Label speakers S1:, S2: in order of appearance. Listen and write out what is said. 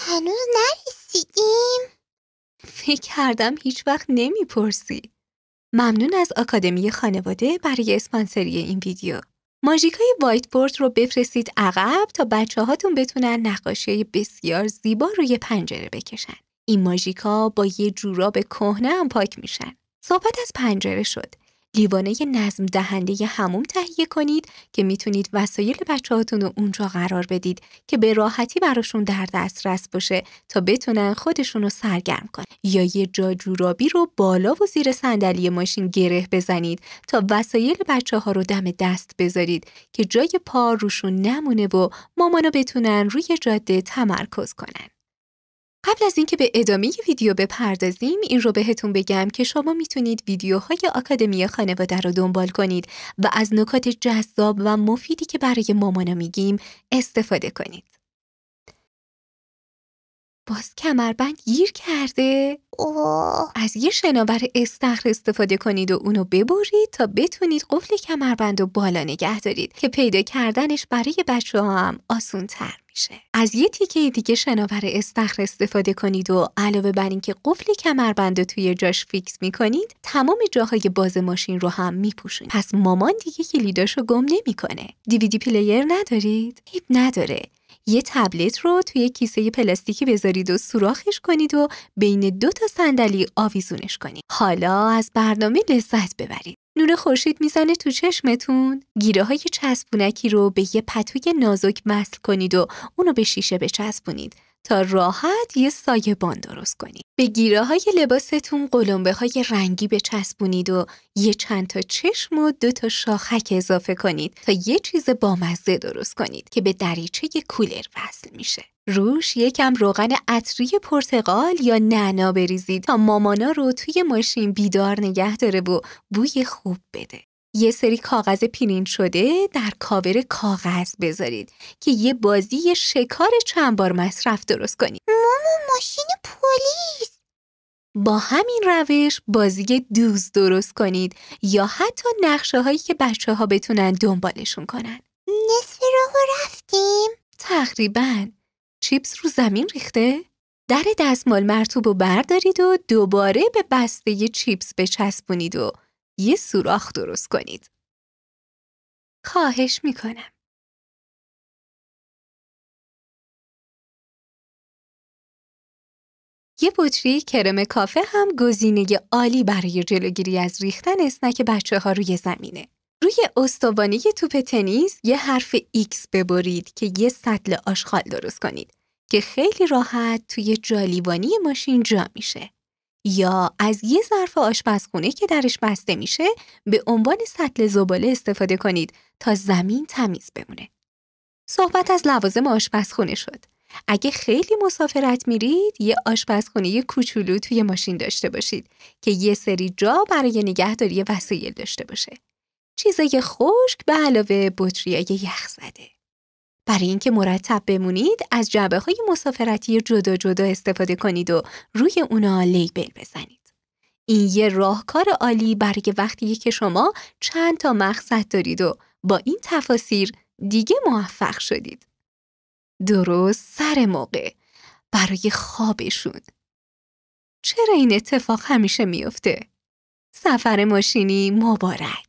S1: هنوز نرسیدیم فکر کردم هیچ وقت نمیپرسی ممنون از آکادمی خانواده برای اسپانسری این ویدیو ماژیکای وایت بورد رو بفرستید عقب تا بچه هاتون بتونن نقاشی بسیار زیبا روی پنجره بکشن. این ماژیکا با یه جوراب کهنه هم پاک میشن. صحبت از پنجره شد. لیوانه نظم دهنده هموم تهیه کنید که میتونید وسایل بچه هاتون رو اونجا قرار بدید که به راحتی براشون در دسترس باشه تا بتونن خودشون رو سرگرم کنن یا یه جا جورابی رو بالا و زیر صندلی ماشین گره بزنید تا وسایل بچه ها رو دم دست بذارید که جای پا روشون نمونه و مامانا بتونن روی جاده تمرکز کنن قبل از اینکه به ادامه ویدیو بپردازیم این رو بهتون بگم که شما میتونید ویدیوهای آکادمی خانواده رو دنبال کنید و از نکات جذاب و مفیدی که برای مامانا میگیم استفاده کنید. باز کمربند گیر کرده؟ اوه. از یه شناور استخر استفاده کنید و اونو ببرید تا بتونید قفل کمربند رو بالا نگه دارید که پیدا کردنش برای بچه ها هم آسون تر میشه. از یه تیکه دیگه شناور استخر استفاده کنید و علاوه بر اینکه قفل کمربند رو توی جاش فیکس میکنید تمام جاهای باز ماشین رو هم میپوشونید. پس مامان دیگه کلیداشو گم نمیکنه. دیویدی پلیر ندارید؟ هیب نداره. یه تبلت رو توی کیسه پلاستیکی بذارید و سوراخش کنید و بین دو تا صندلی آویزونش کنید. حالا از برنامه لذت ببرید. نور خورشید میزنه تو چشمتون گیره های چسبونکی رو به یه پتوی نازک وصل کنید و اونو به شیشه بچسبونید تا راحت یه سایبان درست کنید. به گیره های لباستون قلمبه های رنگی به چسبونید و یه چند تا چشم و دو تا شاخک اضافه کنید تا یه چیز بامزه درست کنید که به دریچه کولر وصل میشه. روش یکم روغن عطری پرتقال یا نعنا بریزید تا مامانا رو توی ماشین بیدار نگه داره و بوی خوب بده. یه سری کاغذ پینین شده در کاور کاغذ بذارید که یه بازی شکار چند بار مصرف درست کنید مامو ماشین پلیس با همین روش بازی دوز درست کنید یا حتی نقشه هایی که بچه ها بتونن دنبالشون کنن نصف راه رفتیم؟ تقریبا چیپس رو زمین ریخته؟ در دستمال مرتوب و بردارید و دوباره به بسته چیپس بچسبونید و یه سوراخ درست کنید. خواهش میکنم. یه بطری کرم کافه هم گزینه عالی برای جلوگیری از ریختن اسنک بچه ها روی زمینه. روی استوانه توپ تنیس یه حرف X ببرید که یه سطل آشغال درست کنید که خیلی راحت توی جالیوانی ماشین جا میشه. یا از یه ظرف آشپزخونه که درش بسته میشه به عنوان سطل زباله استفاده کنید تا زمین تمیز بمونه. صحبت از لوازم آشپزخونه شد. اگه خیلی مسافرت میرید یه آشپزخونه کوچولو توی ماشین داشته باشید که یه سری جا برای نگهداری وسایل داشته باشه. چیزای خشک به علاوه بطریای یخ زده. برای اینکه مرتب بمونید از جعبه های مسافرتی جدا جدا استفاده کنید و روی اونا لیبل بزنید. این یه راهکار عالی برای وقتی که شما چند تا مقصد دارید و با این تفاسیر دیگه موفق شدید. درست سر موقع برای خوابشون. چرا این اتفاق همیشه میفته؟ سفر ماشینی مبارک.